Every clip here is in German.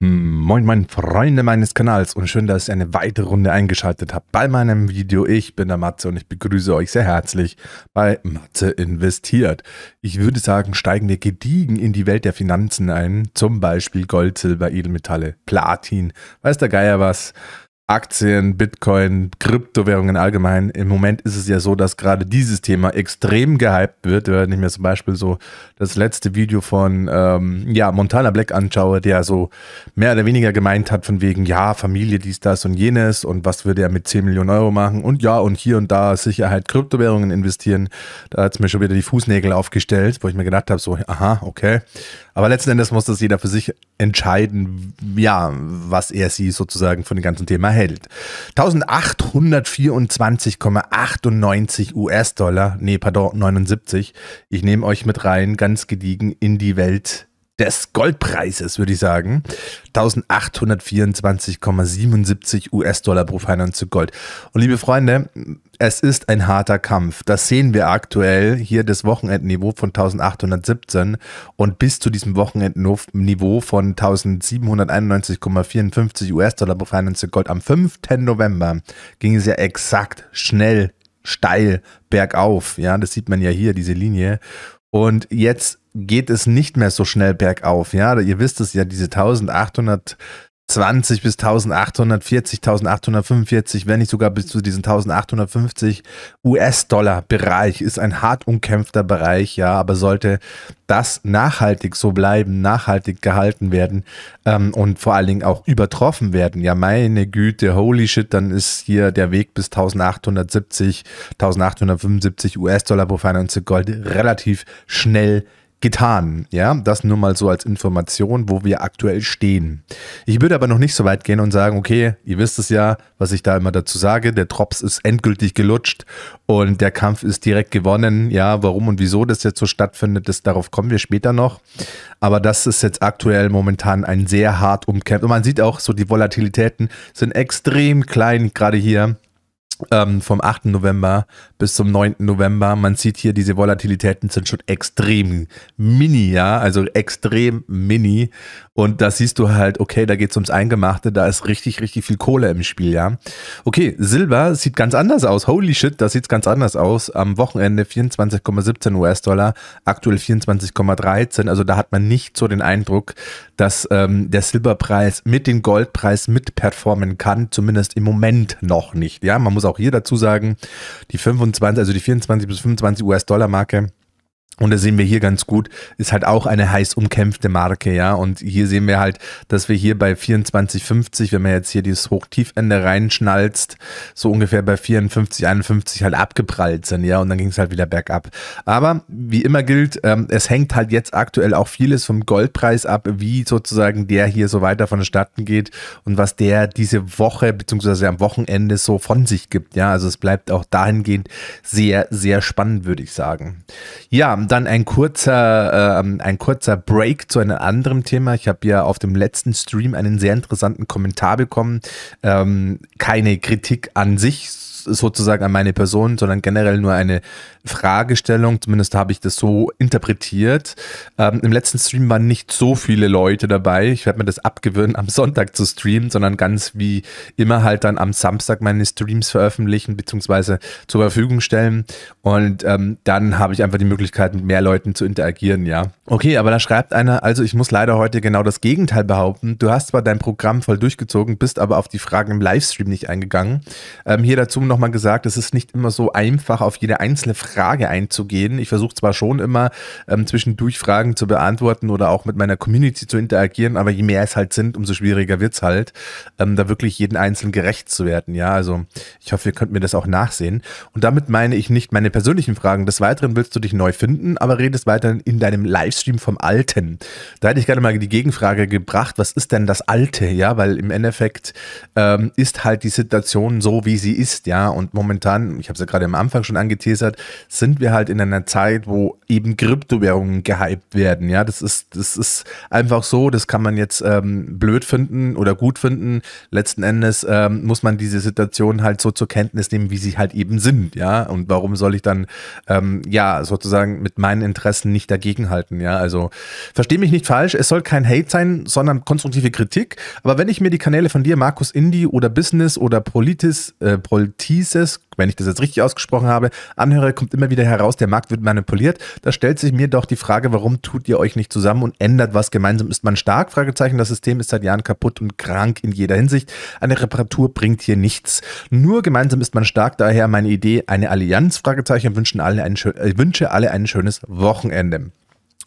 Mm, moin, moin, Freunde meines Kanals und schön, dass ihr eine weitere Runde eingeschaltet habt bei meinem Video. Ich bin der Matze und ich begrüße euch sehr herzlich bei Matze investiert. Ich würde sagen, steigen wir gediegen in die Welt der Finanzen ein, zum Beispiel Gold, Silber, Edelmetalle, Platin, weiß der Geier was. Aktien, Bitcoin, Kryptowährungen allgemein. Im Moment ist es ja so, dass gerade dieses Thema extrem gehypt wird. Wenn ich mir zum Beispiel so das letzte Video von ähm, ja, Montana Black anschaue, der so mehr oder weniger gemeint hat von wegen, ja, Familie, dies, das und jenes und was würde er mit 10 Millionen Euro machen und ja, und hier und da Sicherheit, Kryptowährungen investieren. Da hat es mir schon wieder die Fußnägel aufgestellt, wo ich mir gedacht habe, so, aha, okay. Aber letzten Endes muss das jeder für sich entscheiden, ja, was er sie sozusagen von dem ganzen Thema hält erhält. 1824,98 US-Dollar, nee, pardon, 79. Ich nehme euch mit rein, ganz gediegen in die Welt des Goldpreises, würde ich sagen. 1824,77 US-Dollar pro Finance zu Gold. Und liebe Freunde, es ist ein harter Kampf. Das sehen wir aktuell hier das Wochenendniveau von 1817 und bis zu diesem Wochenendniveau von 1791,54 US-Dollar pro zu Gold am 5. November ging es ja exakt schnell steil bergauf. Ja, das sieht man ja hier, diese Linie und jetzt geht es nicht mehr so schnell bergauf. Ja, ihr wisst es ja, diese 1800 20 bis 1840, 1845, wenn nicht sogar bis zu diesen 1850 US-Dollar-Bereich ist ein hart umkämpfter Bereich, ja, aber sollte das nachhaltig so bleiben, nachhaltig gehalten werden ähm, und vor allen Dingen auch übertroffen werden, ja, meine Güte, holy shit, dann ist hier der Weg bis 1870, 1875 US-Dollar pro Feinunze Gold relativ schnell getan. Ja, das nur mal so als Information, wo wir aktuell stehen. Ich würde aber noch nicht so weit gehen und sagen, okay, ihr wisst es ja, was ich da immer dazu sage, der Drops ist endgültig gelutscht und der Kampf ist direkt gewonnen. Ja, warum und wieso das jetzt so stattfindet, das, darauf kommen wir später noch. Aber das ist jetzt aktuell momentan ein sehr hart umkämpft. Und man sieht auch so, die Volatilitäten sind extrem klein, gerade hier ähm, vom 8. November bis zum 9. November. Man sieht hier, diese Volatilitäten sind schon extrem mini, ja, also extrem mini. Und da siehst du halt, okay, da geht es ums Eingemachte, da ist richtig, richtig viel Kohle im Spiel, ja. Okay, Silber sieht ganz anders aus. Holy shit, da sieht es ganz anders aus. Am Wochenende 24,17 US-Dollar, aktuell 24,13. Also da hat man nicht so den Eindruck, dass ähm, der Silberpreis mit dem Goldpreis mitperformen kann, zumindest im Moment noch nicht, ja. Man muss auch auch hier dazu sagen, die 25, also die 24 bis 25 US-Dollar-Marke und das sehen wir hier ganz gut, ist halt auch eine heiß umkämpfte Marke, ja. Und hier sehen wir halt, dass wir hier bei 24,50, wenn man jetzt hier dieses Hochtiefende reinschnalzt, so ungefähr bei 54, 51 halt abgeprallt sind, ja. Und dann ging es halt wieder bergab. Aber wie immer gilt, ähm, es hängt halt jetzt aktuell auch vieles vom Goldpreis ab, wie sozusagen der hier so weiter vonstatten geht und was der diese Woche beziehungsweise am Wochenende so von sich gibt, ja. Also es bleibt auch dahingehend sehr, sehr spannend, würde ich sagen. Ja, ähm, dann ein kurzer, ähm, ein kurzer Break zu einem anderen Thema. Ich habe ja auf dem letzten Stream einen sehr interessanten Kommentar bekommen. Ähm, keine Kritik an sich, sozusagen an meine Person, sondern generell nur eine Fragestellung. Zumindest habe ich das so interpretiert. Ähm, Im letzten Stream waren nicht so viele Leute dabei. Ich werde mir das abgewöhnen, am Sonntag zu streamen, sondern ganz wie immer halt dann am Samstag meine Streams veröffentlichen bzw. zur Verfügung stellen. Und ähm, dann habe ich einfach die Möglichkeit, mit mehr Leuten zu interagieren, ja. Okay, aber da schreibt einer, also ich muss leider heute genau das Gegenteil behaupten. Du hast zwar dein Programm voll durchgezogen, bist aber auf die Fragen im Livestream nicht eingegangen. Ähm, hier dazu noch mal gesagt, es ist nicht immer so einfach, auf jede einzelne Frage einzugehen. Ich versuche zwar schon immer ähm, zwischendurch Fragen zu beantworten oder auch mit meiner Community zu interagieren, aber je mehr es halt sind, umso schwieriger wird es halt, ähm, da wirklich jeden Einzelnen gerecht zu werden. Ja, also ich hoffe, ihr könnt mir das auch nachsehen. Und damit meine ich nicht meine persönlichen Fragen. Des Weiteren willst du dich neu finden, aber redest weiterhin in deinem Livestream vom Alten. Da hätte ich gerade mal die Gegenfrage gebracht, was ist denn das Alte? Ja, weil im Endeffekt ähm, ist halt die Situation so, wie sie ist, ja und momentan, ich habe es ja gerade am Anfang schon angeteasert, sind wir halt in einer Zeit, wo eben Kryptowährungen gehypt werden. Ja, das ist, das ist einfach so, das kann man jetzt ähm, blöd finden oder gut finden. Letzten Endes ähm, muss man diese Situation halt so zur Kenntnis nehmen, wie sie halt eben sind. Ja, und warum soll ich dann, ähm, ja, sozusagen mit meinen Interessen nicht dagegenhalten? Ja, also verstehe mich nicht falsch, es soll kein Hate sein, sondern konstruktive Kritik. Aber wenn ich mir die Kanäle von dir, Markus Indy oder Business oder Politis, äh, Politis, hieß es, wenn ich das jetzt richtig ausgesprochen habe, Anhörer kommt immer wieder heraus, der Markt wird manipuliert. Da stellt sich mir doch die Frage, warum tut ihr euch nicht zusammen und ändert was gemeinsam? Ist man stark? Fragezeichen, das System ist seit Jahren kaputt und krank in jeder Hinsicht. Eine Reparatur bringt hier nichts. Nur gemeinsam ist man stark, daher meine Idee, eine Allianz? Fragezeichen, äh, wünsche alle ein schönes Wochenende.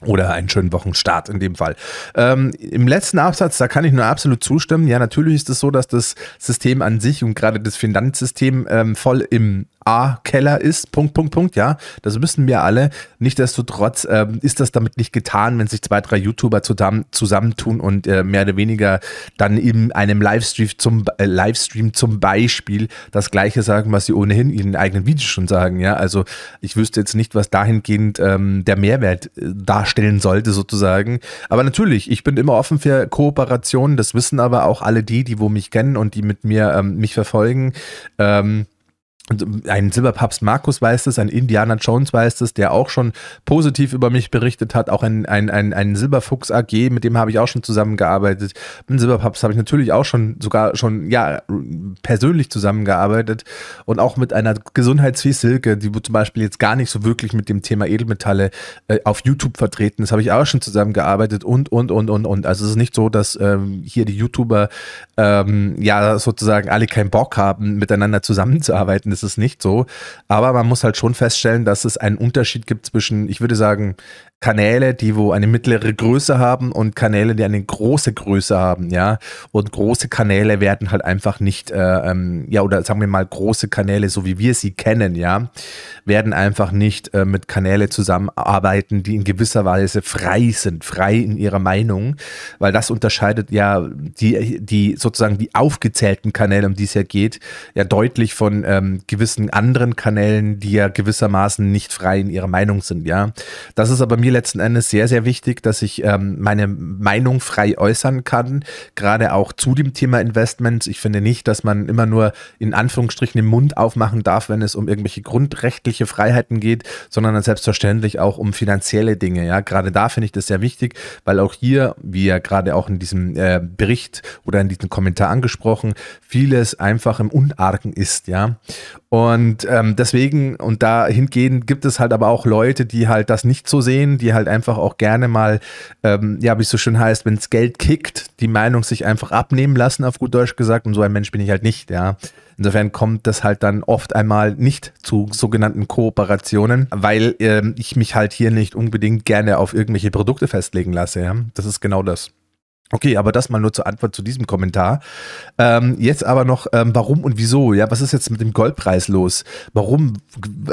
Oder einen schönen Wochenstart in dem Fall. Ähm, Im letzten Absatz, da kann ich nur absolut zustimmen. Ja, natürlich ist es so, dass das System an sich und gerade das Finanzsystem ähm, voll im A. Keller ist, Punkt, Punkt, Punkt, ja, das wissen wir alle. Nichtsdestotrotz ähm, ist das damit nicht getan, wenn sich zwei, drei YouTuber zusammen, zusammentun und äh, mehr oder weniger dann in einem Livestream zum, äh, Livestream zum Beispiel das Gleiche sagen, was sie ohnehin in ihren eigenen Videos schon sagen, ja. Also ich wüsste jetzt nicht, was dahingehend ähm, der Mehrwert äh, darstellen sollte sozusagen. Aber natürlich, ich bin immer offen für Kooperationen, das wissen aber auch alle die, die wo mich kennen und die mit mir ähm, mich verfolgen. Ähm, also, ein Silberpapst Markus weiß es, ein Indiana Jones weiß es, der auch schon positiv über mich berichtet hat, auch ein, ein, ein, ein Silberfuchs AG, mit dem habe ich auch schon zusammengearbeitet. Mit Silberpapst habe ich natürlich auch schon sogar schon, ja, persönlich zusammengearbeitet und auch mit einer Gesundheitsfee Silke, die zum Beispiel jetzt gar nicht so wirklich mit dem Thema Edelmetalle äh, auf YouTube vertreten ist, habe ich auch schon zusammengearbeitet und, und, und, und, und. Also es ist nicht so, dass ähm, hier die YouTuber ähm, ja sozusagen alle keinen Bock haben, miteinander zusammenzuarbeiten. Das ist es nicht so. Aber man muss halt schon feststellen, dass es einen Unterschied gibt zwischen, ich würde sagen, Kanäle, die wo eine mittlere Größe haben und Kanäle, die eine große Größe haben, ja. Und große Kanäle werden halt einfach nicht, äh, ähm, ja, oder sagen wir mal, große Kanäle, so wie wir sie kennen, ja, werden einfach nicht äh, mit Kanäle zusammenarbeiten, die in gewisser Weise frei sind, frei in ihrer Meinung, weil das unterscheidet ja die, die sozusagen die aufgezählten Kanäle, um die es ja geht, ja deutlich von ähm, gewissen anderen Kanälen, die ja gewissermaßen nicht frei in ihrer Meinung sind, ja. Das ist aber mir mir letzten Endes sehr, sehr wichtig, dass ich ähm, meine Meinung frei äußern kann, gerade auch zu dem Thema Investments. Ich finde nicht, dass man immer nur in Anführungsstrichen den Mund aufmachen darf, wenn es um irgendwelche grundrechtliche Freiheiten geht, sondern dann selbstverständlich auch um finanzielle Dinge. Ja, gerade da finde ich das sehr wichtig, weil auch hier, wie ja gerade auch in diesem äh, Bericht oder in diesem Kommentar angesprochen, vieles einfach im Unargen ist. Ja, und ähm, deswegen und dahingehend gibt es halt aber auch Leute, die halt das nicht so sehen, die halt einfach auch gerne mal, ähm, ja, wie es so schön heißt, wenns Geld kickt, die Meinung sich einfach abnehmen lassen, auf gut Deutsch gesagt. Und so ein Mensch bin ich halt nicht, ja. Insofern kommt das halt dann oft einmal nicht zu sogenannten Kooperationen, weil ähm, ich mich halt hier nicht unbedingt gerne auf irgendwelche Produkte festlegen lasse. Ja? Das ist genau das. Okay, aber das mal nur zur Antwort zu diesem Kommentar. Ähm, jetzt aber noch, ähm, warum und wieso? Ja, was ist jetzt mit dem Goldpreis los? Warum,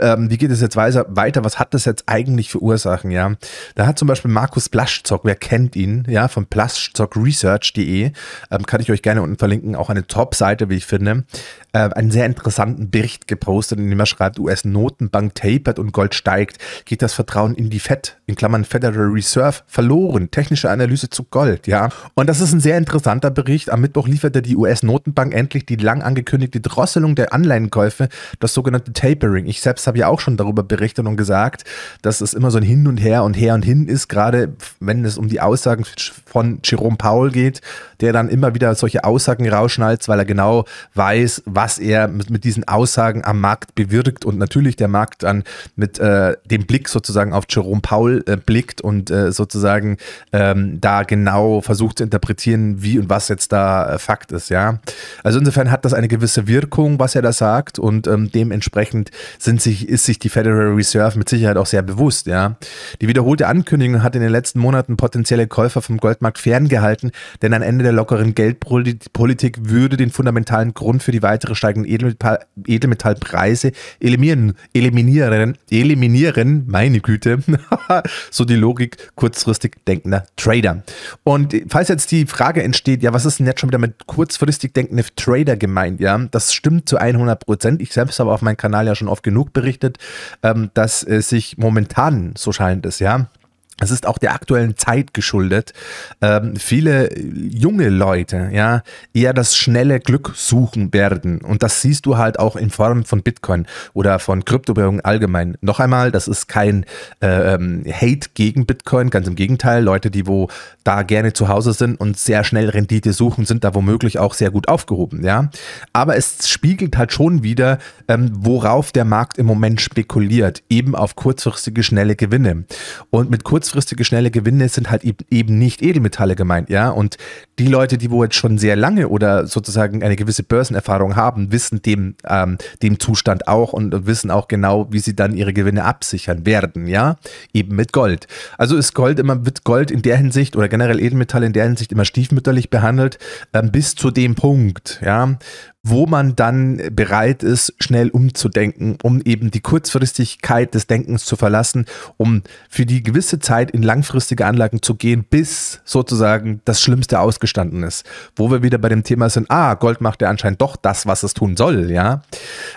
ähm, wie geht es jetzt weiter? Was hat das jetzt eigentlich für Ursachen? Ja, da hat zum Beispiel Markus Plaschzock, wer kennt ihn? Ja, von plaschzockresearch.de, ähm, kann ich euch gerne unten verlinken, auch eine Top-Seite, wie ich finde, äh, einen sehr interessanten Bericht gepostet, in dem er schreibt, US-Notenbank tapert und Gold steigt. Geht das Vertrauen in die FED, in Klammern Federal Reserve, verloren? Technische Analyse zu Gold, ja. Und das ist ein sehr interessanter Bericht. Am Mittwoch lieferte die US-Notenbank endlich die lang angekündigte Drosselung der Anleihenkäufe, das sogenannte Tapering. Ich selbst habe ja auch schon darüber berichtet und gesagt, dass es immer so ein Hin und Her und Her und Hin ist, gerade wenn es um die Aussagen von Jerome Powell geht, der dann immer wieder solche Aussagen rausschnallt, weil er genau weiß, was er mit, diesen Aussagen am Markt bewirkt und natürlich der Markt dann mit äh, dem Blick sozusagen auf Jerome Powell äh, blickt und äh, sozusagen ähm, da genau versucht, zu interpretieren, wie und was jetzt da äh, Fakt ist, ja. Also insofern hat das eine gewisse Wirkung, was er da sagt und ähm, dementsprechend sind sich, ist sich die Federal Reserve mit Sicherheit auch sehr bewusst, ja. Die wiederholte Ankündigung hat in den letzten Monaten potenzielle Käufer vom Goldmarkt ferngehalten, denn ein Ende der lockeren Geldpolitik würde den fundamentalen Grund für die weitere steigenden Edelmetall Edelmetallpreise eliminieren, eliminieren, eliminieren, meine Güte, so die Logik kurzfristig denkender Trader. Und falls falls jetzt die Frage entsteht, ja, was ist denn jetzt schon wieder mit kurzfristig denkende Trader gemeint? Ja, das stimmt zu 100 Prozent. Ich selbst habe auf meinem Kanal ja schon oft genug berichtet, ähm, dass es äh, sich momentan, so scheint es, ja, es ist auch der aktuellen Zeit geschuldet. Ähm, viele junge Leute, ja, eher das schnelle Glück suchen werden. Und das siehst du halt auch in Form von Bitcoin oder von Kryptowährungen allgemein. Noch einmal, das ist kein äh, ähm, Hate gegen Bitcoin, ganz im Gegenteil. Leute, die wo da gerne zu Hause sind und sehr schnell Rendite suchen, sind da womöglich auch sehr gut aufgehoben, ja. Aber es spiegelt halt schon wieder, ähm, worauf der Markt im Moment spekuliert. Eben auf kurzfristige, schnelle Gewinne. Und mit kurz kurzfristige, schnelle Gewinne sind halt eben nicht Edelmetalle gemeint, ja. Und die Leute, die wo jetzt schon sehr lange oder sozusagen eine gewisse Börsenerfahrung haben, wissen dem, ähm, dem Zustand auch und, und wissen auch genau, wie sie dann ihre Gewinne absichern werden, ja. Eben mit Gold. Also ist Gold immer, wird Gold in der Hinsicht oder generell Edelmetalle in der Hinsicht immer stiefmütterlich behandelt, ähm, bis zu dem Punkt, ja, wo man dann bereit ist, schnell umzudenken, um eben die Kurzfristigkeit des Denkens zu verlassen, um für die gewisse Zeit in langfristige Anlagen zu gehen, bis sozusagen das Schlimmste ausgestanden ist. Wo wir wieder bei dem Thema sind, ah, Gold macht ja anscheinend doch das, was es tun soll, ja.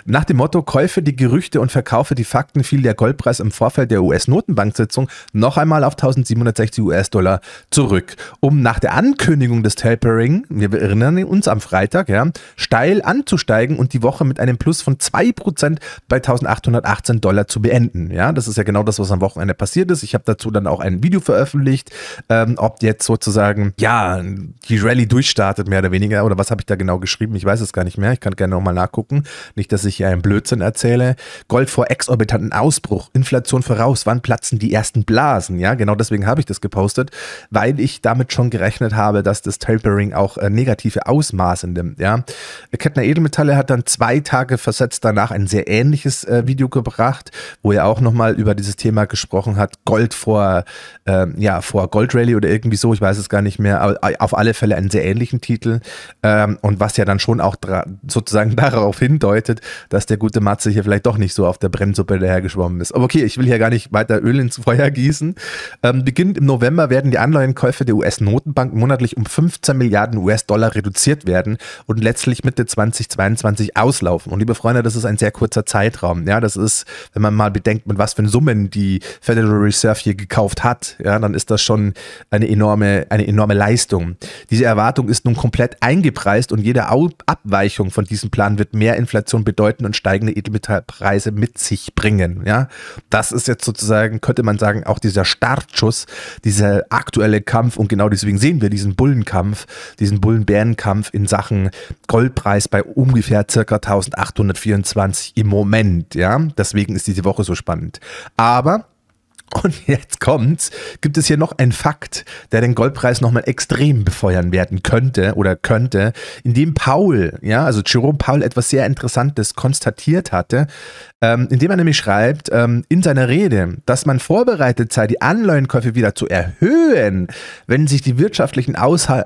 Nach dem Motto, käufe die Gerüchte und verkaufe die Fakten, fiel der Goldpreis im Vorfeld der US-Notenbank-Sitzung noch einmal auf 1760 US-Dollar zurück, um nach der Ankündigung des Tapering, wir erinnern uns am Freitag, ja, steil steil anzusteigen und die Woche mit einem Plus von 2% bei 1818 Dollar zu beenden. Ja, das ist ja genau das, was am Wochenende passiert ist. Ich habe dazu dann auch ein Video veröffentlicht, ähm, ob jetzt sozusagen, ja, die Rallye durchstartet, mehr oder weniger. Oder was habe ich da genau geschrieben? Ich weiß es gar nicht mehr. Ich kann gerne nochmal nachgucken. Nicht, dass ich hier einen Blödsinn erzähle. Gold vor exorbitanten Ausbruch, Inflation voraus, wann platzen die ersten Blasen? Ja, genau deswegen habe ich das gepostet, weil ich damit schon gerechnet habe, dass das Tapering auch äh, negative Ausmaße nimmt. Ja, Kettner Edelmetalle hat dann zwei Tage versetzt danach ein sehr ähnliches äh, Video gebracht, wo er auch nochmal über dieses Thema gesprochen hat. Gold vor, ähm, ja, vor Gold Rally oder irgendwie so, ich weiß es gar nicht mehr, aber auf alle Fälle einen sehr ähnlichen Titel. Ähm, und was ja dann schon auch sozusagen darauf hindeutet, dass der gute Matze hier vielleicht doch nicht so auf der Brennsuppe dahergeschwommen ist. Aber okay, ich will hier gar nicht weiter Öl ins Feuer gießen. Ähm, beginnend im November werden die Anleihenkäufe der US-Notenbank monatlich um 15 Milliarden US-Dollar reduziert werden und letztlich Mitte 2022 auslaufen. Und liebe Freunde, das ist ein sehr kurzer Zeitraum. Ja, das ist, wenn man mal bedenkt, mit was für Summen die Federal Reserve hier gekauft hat, ja, dann ist das schon eine enorme, eine enorme Leistung. Diese Erwartung ist nun komplett eingepreist und jede Abweichung von diesem Plan wird mehr Inflation bedeuten und steigende Edelmetallpreise mit sich bringen. Ja, das ist jetzt sozusagen, könnte man sagen, auch dieser Startschuss, dieser aktuelle Kampf und genau deswegen sehen wir diesen Bullenkampf, diesen bullen Bullenbärenkampf in Sachen Goldpreis Preis bei ungefähr circa 1824 im Moment, ja. Deswegen ist diese Woche so spannend. Aber und jetzt kommt's, gibt es hier noch einen Fakt, der den Goldpreis nochmal extrem befeuern werden könnte oder könnte, indem Paul, ja, also Jerome Paul etwas sehr Interessantes konstatiert hatte, ähm, indem er nämlich schreibt ähm, in seiner Rede, dass man vorbereitet sei, die Anleihenkäufe wieder zu erhöhen, wenn sich die wirtschaftlichen Ausha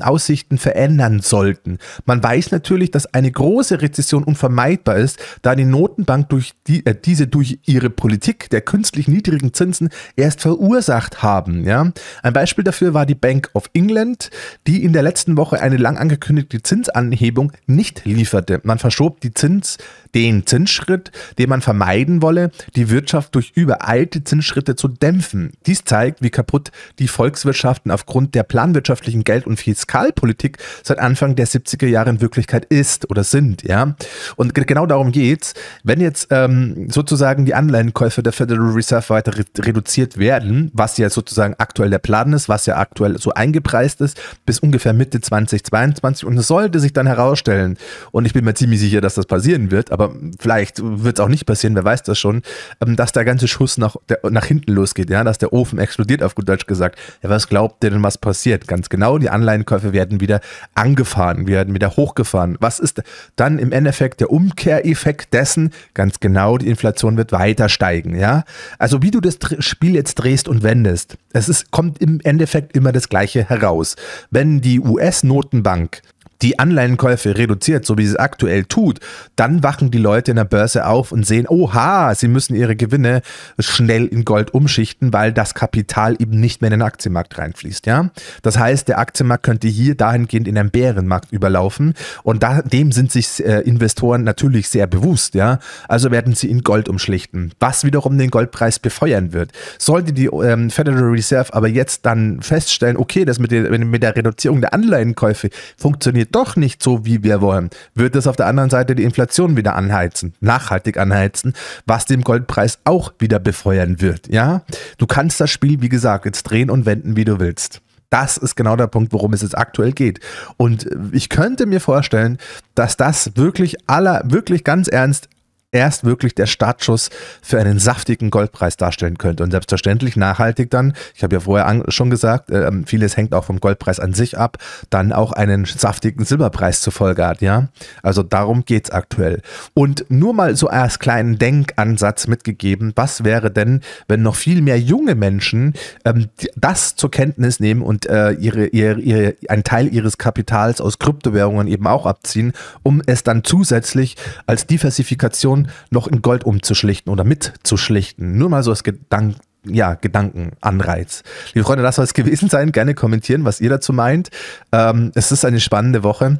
Aussichten verändern sollten. Man weiß natürlich, dass eine große Rezession unvermeidbar ist, da die Notenbank durch die, äh, diese durch ihre Politik der künstlich niedrigen Zinsen erst verursacht haben. Ja? Ein Beispiel dafür war die Bank of England, die in der letzten Woche eine lang angekündigte Zinsanhebung nicht lieferte. Man verschob die Zins, den Zinsschritt dem man vermeiden wolle, die Wirtschaft durch übereilte Zinsschritte zu dämpfen. Dies zeigt, wie kaputt die Volkswirtschaften aufgrund der planwirtschaftlichen Geld- und Fiskalpolitik seit Anfang der 70er Jahre in Wirklichkeit ist oder sind. Ja? Und genau darum geht es. Wenn jetzt ähm, sozusagen die Anleihenkäufe der Federal Reserve weiter re reduziert werden, was ja sozusagen aktuell der Plan ist, was ja aktuell so eingepreist ist, bis ungefähr Mitte 2022 und es sollte sich dann herausstellen, und ich bin mir ziemlich sicher, dass das passieren wird, aber vielleicht wird es auch auch nicht passieren, wer weiß das schon, ähm, dass der ganze Schuss nach, der, nach hinten losgeht, ja, dass der Ofen explodiert, auf gut Deutsch gesagt. Ja, was glaubt ihr denn, was passiert? Ganz genau, die Anleihenkäufe werden wieder angefahren, werden wieder hochgefahren. Was ist dann im Endeffekt der Umkehreffekt dessen? Ganz genau, die Inflation wird weiter steigen, ja. Also wie du das Spiel jetzt drehst und wendest, es ist, kommt im Endeffekt immer das Gleiche heraus. Wenn die US-Notenbank die Anleihenkäufe reduziert, so wie sie es aktuell tut, dann wachen die Leute in der Börse auf und sehen, oha, sie müssen ihre Gewinne schnell in Gold umschichten, weil das Kapital eben nicht mehr in den Aktienmarkt reinfließt. Ja? Das heißt, der Aktienmarkt könnte hier dahingehend in einen Bärenmarkt überlaufen und da, dem sind sich äh, Investoren natürlich sehr bewusst. Ja? Also werden sie in Gold umschlichten, was wiederum den Goldpreis befeuern wird. Sollte die ähm, Federal Reserve aber jetzt dann feststellen, okay, das mit der, mit der Reduzierung der Anleihenkäufe funktioniert funktioniert doch nicht so, wie wir wollen, wird es auf der anderen Seite die Inflation wieder anheizen, nachhaltig anheizen, was dem Goldpreis auch wieder befeuern wird. Ja, du kannst das Spiel, wie gesagt, jetzt drehen und wenden, wie du willst. Das ist genau der Punkt, worum es jetzt aktuell geht. Und ich könnte mir vorstellen, dass das wirklich aller, wirklich ganz ernst erst wirklich der Startschuss für einen saftigen Goldpreis darstellen könnte. Und selbstverständlich nachhaltig dann, ich habe ja vorher schon gesagt, äh, ähm, vieles hängt auch vom Goldpreis an sich ab, dann auch einen saftigen Silberpreis zufolge hat, ja. Also darum geht es aktuell. Und nur mal so als kleinen Denkansatz mitgegeben, was wäre denn, wenn noch viel mehr junge Menschen ähm, das zur Kenntnis nehmen und äh, ihre, ihre, ihre, einen Teil ihres Kapitals aus Kryptowährungen eben auch abziehen, um es dann zusätzlich als Diversifikation noch in Gold umzuschlichten oder mitzuschlichten. Nur mal so als Gedanken ja, Gedankenanreiz. Liebe Freunde, das soll es gewesen sein. Gerne kommentieren, was ihr dazu meint. Ähm, es ist eine spannende Woche.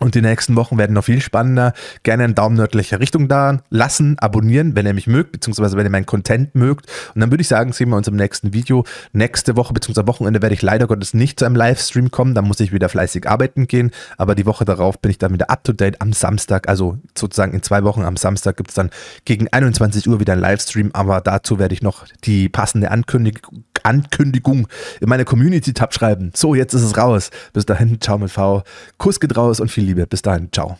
Und die nächsten Wochen werden noch viel spannender. Gerne einen Daumen nördlicher Richtung da lassen, abonnieren, wenn ihr mich mögt, beziehungsweise wenn ihr meinen Content mögt. Und dann würde ich sagen, sehen wir uns im nächsten Video. Nächste Woche, beziehungsweise Wochenende, werde ich leider Gottes nicht zu einem Livestream kommen. Da muss ich wieder fleißig arbeiten gehen. Aber die Woche darauf bin ich dann wieder up to date am Samstag. Also sozusagen in zwei Wochen am Samstag gibt es dann gegen 21 Uhr wieder einen Livestream. Aber dazu werde ich noch die passende Ankündigung, Ankündigung in meine Community-Tab schreiben. So, jetzt ist es raus. Bis dahin, ciao mit V. Kuss geht raus und viel Liebe. Bis dahin. Ciao.